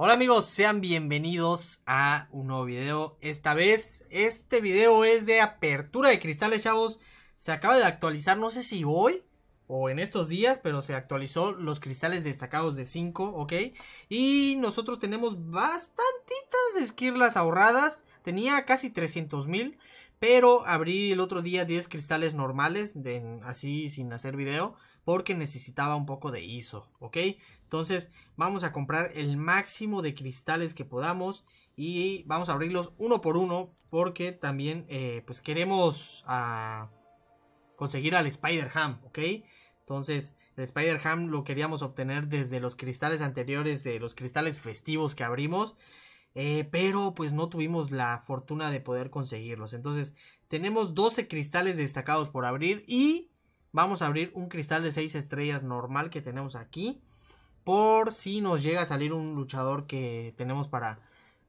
Hola amigos, sean bienvenidos a un nuevo video. Esta vez, este video es de apertura de cristales, chavos. Se acaba de actualizar, no sé si hoy o en estos días, pero se actualizó los cristales destacados de 5, ¿ok? Y nosotros tenemos bastantitas esquirlas ahorradas. Tenía casi 300 mil. Pero abrí el otro día 10 cristales normales, así sin hacer video, porque necesitaba un poco de ISO, ¿ok? Entonces vamos a comprar el máximo de cristales que podamos y vamos a abrirlos uno por uno porque también eh, pues queremos ah, conseguir al Spider-Ham, ¿ok? Entonces el Spider-Ham lo queríamos obtener desde los cristales anteriores, de los cristales festivos que abrimos. Eh, pero pues no tuvimos la fortuna de poder conseguirlos. Entonces tenemos 12 cristales destacados por abrir y vamos a abrir un cristal de 6 estrellas normal que tenemos aquí. Por si nos llega a salir un luchador que tenemos para,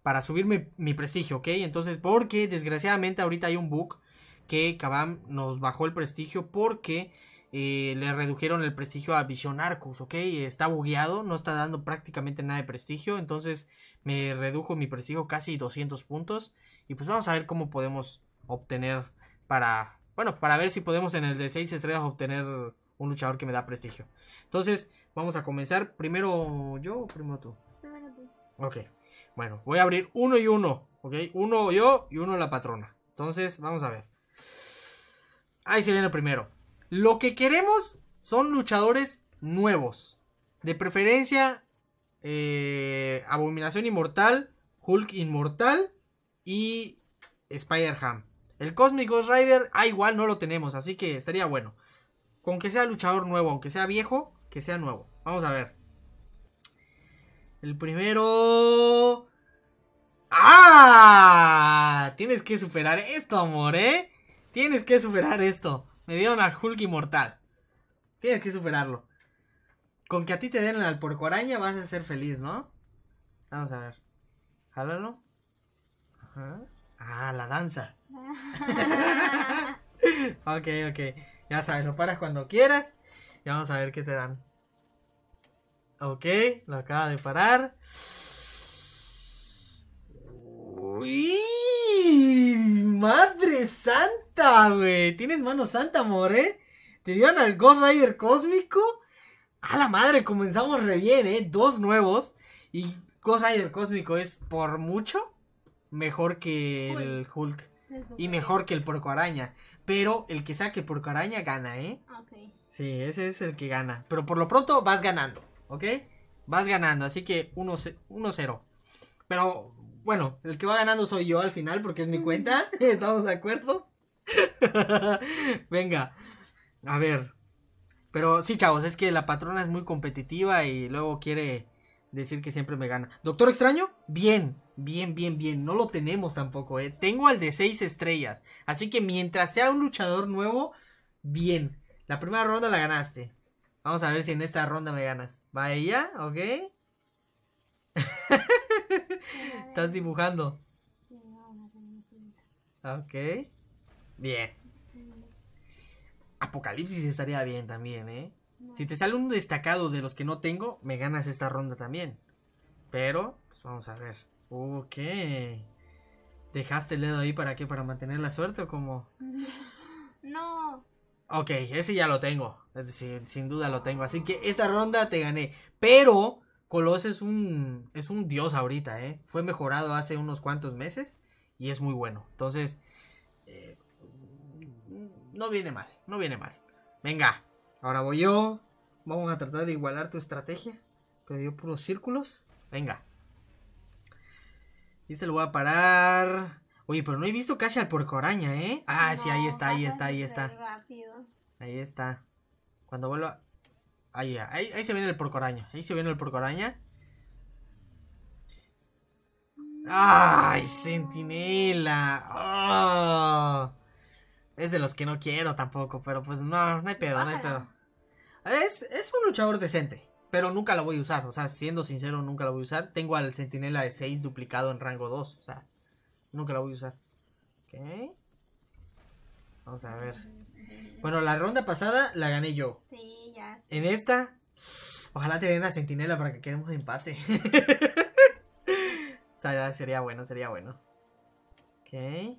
para subir mi, prestigio, ¿ok? Entonces, porque desgraciadamente ahorita hay un bug que Kabam nos bajó el prestigio porque eh, le redujeron el prestigio a Vision Arcus, ¿ok? Está bugueado, no está dando prácticamente nada de prestigio, entonces me redujo mi prestigio casi 200 puntos. Y pues vamos a ver cómo podemos obtener para, bueno, para ver si podemos en el de 6 estrellas obtener un luchador que me da prestigio. Entonces, vamos a comenzar. Primero yo o primero tú. Primero tú. Ok. Bueno, voy a abrir uno y uno. ¿Ok? Uno yo y uno la patrona. Entonces, vamos a ver. Ahí se viene el primero. Lo que queremos son luchadores nuevos. De preferencia, eh, Abominación Inmortal, Hulk Inmortal y Spider-Ham. El Cosmic Ghost Rider, ah, igual no lo tenemos, así que estaría bueno. Con que sea luchador nuevo, aunque sea viejo, que sea nuevo. Vamos a ver. El primero... ¡Ah! Tienes que superar esto, amor, ¿eh? Tienes que superar esto. Me dieron al Hulk inmortal. Tienes que superarlo. Con que a ti te den al porco araña vas a ser feliz, ¿no? Vamos a ver. Jálalo. Ajá. Ah, la danza. ok, ok. Ya sabes, lo paras cuando quieras. Y vamos a ver qué te dan. Ok, lo acaba de parar. Uy. ¡Madre santa, güey! Tienes mano santa, amor, ¿eh? Te dieron al Ghost Rider cósmico. A la madre, comenzamos re bien, ¿eh? Dos nuevos. Y Ghost Rider cósmico es por mucho mejor que el Hulk. y mejor que el porco araña. Pero el que saque porco araña gana, ¿eh? Ah, sí, ese es el que gana. Pero por lo pronto vas ganando, ¿ok? Vas ganando, así que 1-0. Pero bueno, el que va ganando soy yo al final porque es mi cuenta. ¿Estamos de acuerdo? Venga, a ver. Pero sí, chavos, es que la patrona es muy competitiva y luego quiere decir que siempre me gana. Doctor extraño, bien, bien, bien, bien. No lo tenemos tampoco, ¿eh? Tengo al de seis estrellas. Así que mientras sea un luchador nuevo, bien. La primera ronda la ganaste. Vamos a ver si en esta ronda me ganas. ¿va ella? ok. Estás dibujando. Ok. Bien. Apocalipsis estaría bien también, ¿eh? Si te sale un destacado de los que no tengo, me ganas esta ronda también. Pero, pues vamos a ver. Ok. ¿Dejaste el dedo ahí para qué? ¿Para mantener la suerte o como? No. Ok, ese ya lo tengo. Es decir, sin duda lo tengo. Así que esta ronda te gané. Pero Colos es un, es un dios ahorita, ¿eh? Fue mejorado hace unos cuantos meses y es muy bueno. Entonces, eh, no viene mal, no viene mal. Venga, ahora voy yo. Vamos a tratar de igualar tu estrategia. Pero yo puros círculos. Venga. Y se este lo voy a parar. Oye, pero no he visto casi al porco araña, ¿eh? Ah, sí, ahí está, ahí está, ahí está. Ahí está. Cuando vuelva... Ahí, ahí, ahí se viene el araña Ahí se viene el araña ¡Ay, sentinela! Ah. Es de los que no quiero tampoco, pero pues no, no hay pedo, no hay pedo. Es, un luchador decente, pero nunca lo voy a usar. O sea, siendo sincero, nunca lo voy a usar. Tengo al sentinela de 6 duplicado en rango 2. O sea, nunca lo voy a usar. Ok. Vamos a ver. Bueno, la ronda pasada la gané yo. Sí. En esta, ojalá te den la sentinela para que quedemos en paz. sería, bueno, sería bueno. Ok.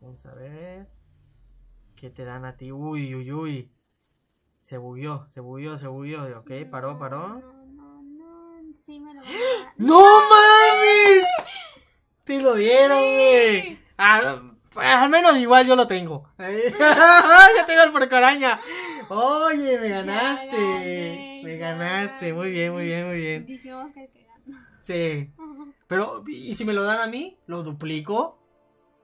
Vamos a ver. ¿Qué te dan a ti? Uy, uy, uy. Se bugueó, se bugueó, se bugueó. Ok, paró, paró. No, no, no. Sí lo ¡Ah! ¡No mames! Te lo dieron, güey. Ah, al menos igual yo lo tengo. yo tengo el porcaraña Oye, me ganaste. Me ganaste. Muy bien, muy bien, muy bien. Dije el que ganó. Sí. Pero, ¿y si me lo dan a mí? ¿Lo duplico?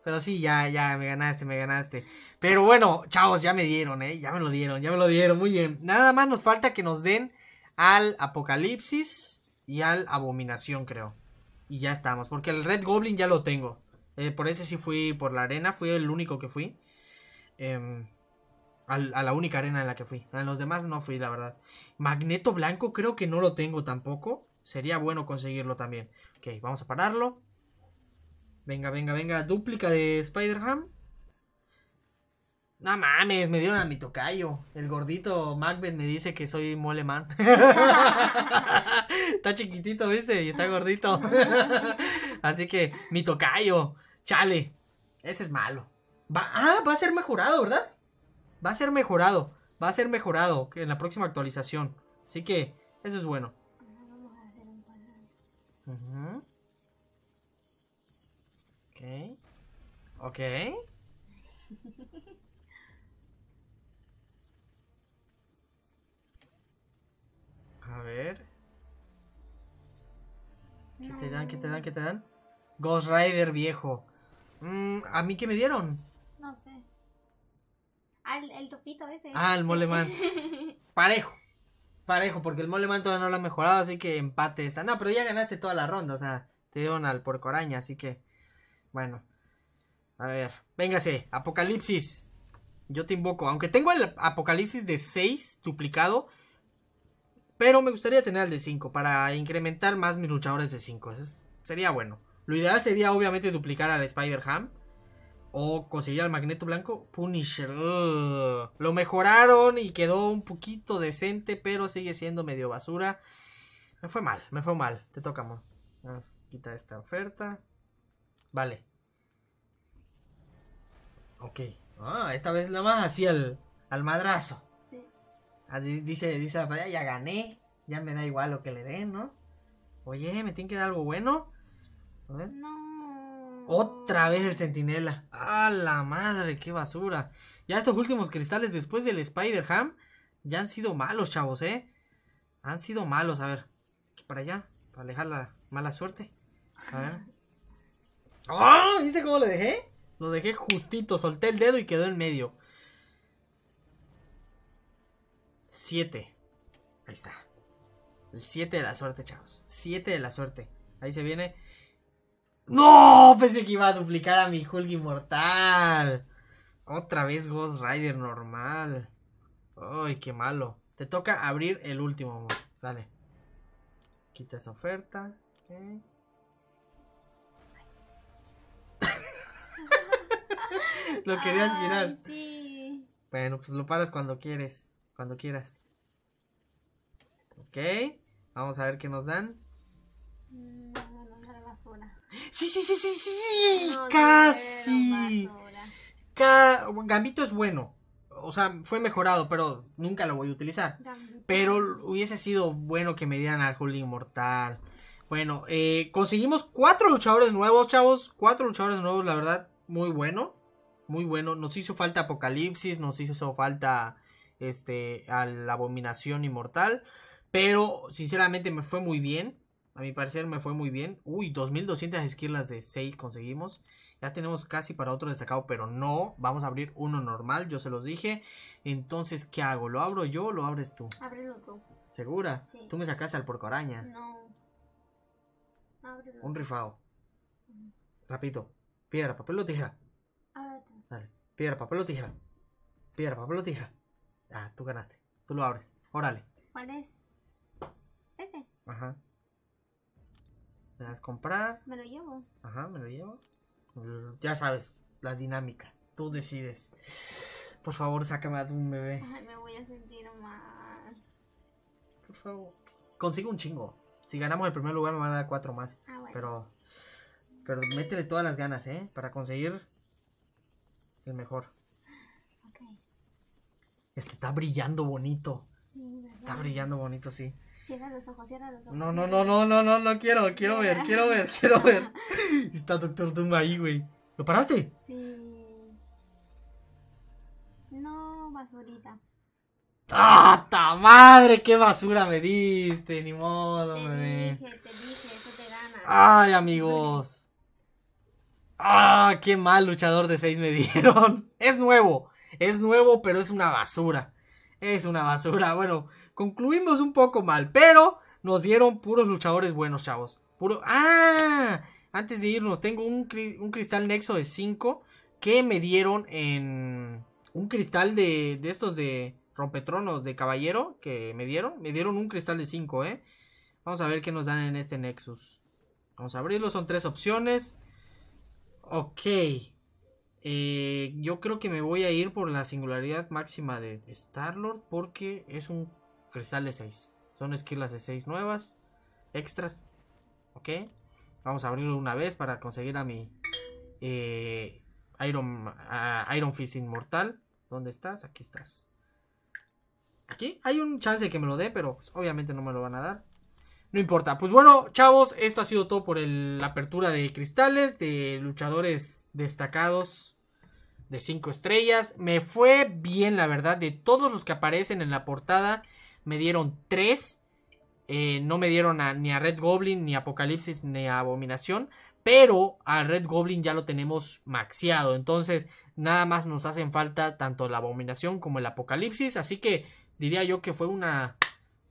Pero sí, ya, ya, me ganaste, me ganaste. Pero bueno, chavos, ya me dieron, ¿eh? Ya me lo dieron, ya me lo dieron, muy bien. Nada más nos falta que nos den al Apocalipsis y al Abominación, creo. Y ya estamos, porque el Red Goblin ya lo tengo. Eh, por ese sí fui por la arena, fui el único que fui. Eh, a la única arena en la que fui. A los demás no fui, la verdad. Magneto blanco creo que no lo tengo tampoco. Sería bueno conseguirlo también. Ok, vamos a pararlo. Venga, venga, venga. Dúplica de Spider-Ham. No mames, me dieron a mi tocayo. El gordito Macbeth me dice que soy Moleman está chiquitito, ¿viste? Y está gordito. Así que, mi tocayo. Chale. Ese es malo. Va, ah, va a ser mejorado, ¿verdad? va a ser mejorado. Va a ser mejorado en la próxima actualización. Así que eso es bueno. Ok. Ok. A ver. ¿Qué te dan? ¿Qué te dan? ¿Qué te dan? Ghost Rider viejo. Mm, ¿A mí qué me dieron? Al, el topito ese. Ah, el moleman. Parejo. Parejo, porque el moleman todavía no lo ha mejorado, así que empate esta. No, pero ya ganaste toda la ronda, o sea, te dieron al porcoraña, así que. Bueno. A ver, véngase, apocalipsis. Yo te invoco, aunque tengo el apocalipsis de 6 duplicado. Pero me gustaría tener el de 5 para incrementar más mis luchadores de 5. Sería bueno. Lo ideal sería obviamente duplicar al Spider-Ham. O conseguir al Magneto Blanco. Punisher. Lo mejoraron y quedó un poquito decente, pero sigue siendo medio basura. Me fue mal, me fue mal. Te toca, amor. Ah, quita esta oferta. Vale. Ok. Ah, esta vez nada más así al, madrazo. Sí. Ah, dice, dice vaya, ya gané. Ya me da igual lo que le den, ¿no? Oye, me tiene que dar algo bueno. No. Otra vez el centinela. ¡Ah la madre! ¡Qué basura! Ya estos últimos cristales después del Spider-Ham ya han sido malos, chavos, ¿eh? Han sido malos. A ver, para allá, para alejar la mala suerte. A ver. ¡Ah! ¿Viste cómo lo dejé? Lo dejé justito, solté el dedo y quedó en medio. Siete. Ahí está. El siete de la suerte, chavos. Siete de la suerte. Ahí se viene no, pensé que iba a duplicar a mi Hulk inmortal. Otra vez Ghost Rider normal. Ay, qué malo. Te toca abrir el último, amor. Dale. Quita esa oferta. ¿eh? lo querías mirar. Bueno, pues lo paras cuando quieres. Cuando quieras. Ok. Vamos a ver qué nos dan. Mm. Sí, sí, sí, sí, sí, casi. Gambito es bueno. O sea, fue mejorado, pero nunca lo voy a utilizar. Pero hubiese sido bueno que me dieran al Hulk Inmortal. Bueno, eh, conseguimos cuatro luchadores nuevos, chavos. Cuatro luchadores nuevos, la verdad, muy bueno. Muy bueno. Nos hizo falta Apocalipsis, nos hizo falta este, a la Abominación Inmortal. Pero, sinceramente, me fue muy bien. A mi parecer me fue muy bien. Uy, 2200 esquirlas de 6 conseguimos. Ya tenemos casi para otro destacado, pero no. Vamos a abrir uno normal, yo se los dije. Entonces, ¿qué hago? ¿Lo abro yo o lo abres tú? Ábrelo tú. ¿Segura? Sí. Tú me sacaste al porco araña. No. Un rifado. Rapito. Piedra, papel o tijera. Ah, Piedra, papel o tijera. Piedra, papel o tijera. Ah, tú ganaste. Tú lo abres. Órale. ¿Cuál es? Ese. Ajá comprar. Me lo llevo. Ajá, me lo llevo. Ya sabes, la dinámica. Tú decides. Por favor, sácame a un bebé. Ay, me voy a sentir mal. Por favor. Consigo un chingo. Si ganamos el primer lugar me van a dar cuatro más. Ah, pero. Pero métele todas las ganas, ¿eh? Para conseguir el mejor. Este está brillando bonito. Sí, Está brillando bonito, sí. Cierra los ojos, cierra los ojos. No, no, no, no, no, no, no quiero, quiero ver, quiero ver, quiero ver. Está Doctor Doom ahí, güey. ¿Lo paraste? Sí. No, basurita. ¡Ah, ta madre! ¡Qué basura me diste! Ni modo, Te dije, te dije, eso te gana. ¡Ay, amigos! ¡Ah, qué mal luchador de seis me dieron! Es nuevo, es nuevo, pero es una basura. Es una basura. Bueno, Concluimos un poco mal, pero nos dieron puros luchadores buenos, chavos. Puro... ¡Ah! Antes de irnos, tengo un, cristal nexo de 5 que me dieron en... Un cristal de, de estos de rompetronos de caballero que me dieron. Me dieron un cristal de 5, ¿eh? Vamos a ver qué nos dan en este Nexus. Vamos a abrirlo, son tres opciones. Ok. Eh, yo creo que me voy a ir por la singularidad máxima de Star Lord porque es un Cristal de 6. Son esquilas de 6 nuevas. Extras. Ok. Vamos a abrirlo una vez para conseguir a mi eh, Iron, Iron Fist Inmortal. ¿Dónde estás? Aquí estás. Aquí hay un chance de que me lo dé, pero pues, obviamente no me lo van a dar. No importa. Pues bueno, chavos, esto ha sido todo por el, la apertura de cristales, de luchadores destacados de 5 estrellas. Me fue bien, la verdad, de todos los que aparecen en la portada me dieron 3. Eh, no me dieron ni a Red Goblin, ni a Apocalipsis, ni a Abominación. Pero a Red Goblin ya lo tenemos maxiado. Entonces, nada más nos hacen falta tanto la Abominación como el Apocalipsis. Así que diría yo que fue una,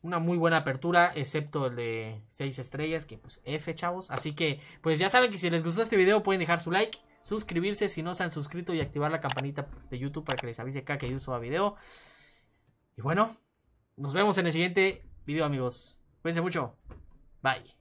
una muy buena apertura, excepto el de 6 estrellas, que pues F, chavos. Así que, pues ya saben que si les gustó este video pueden dejar su like, suscribirse si no se han suscrito y activar la campanita de YouTube para que les avise cada que yo suba video. Y bueno, nos vemos en el siguiente video, amigos. Cuídense mucho. Bye.